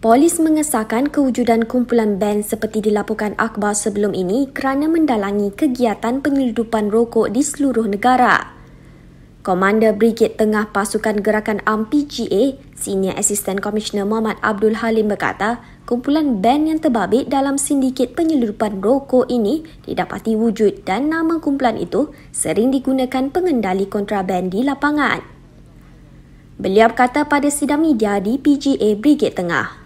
Polis mengesahkan kewujudan kumpulan band seperti dilaporkan akhbar sebelum ini kerana mendalangi kegiatan penyeludupan rokok di seluruh negara. Komander Brigade Tengah Pasukan Gerakan am AMPGA, Senior Assistant Commissioner Muhammad Abdul Halim berkata, kumpulan band yang terbabit dalam sindiket penyeludupan rokok ini didapati wujud dan nama kumpulan itu sering digunakan pengendali kontraband di lapangan. Beliau berkata pada sidang media di PGA Brigade Tengah.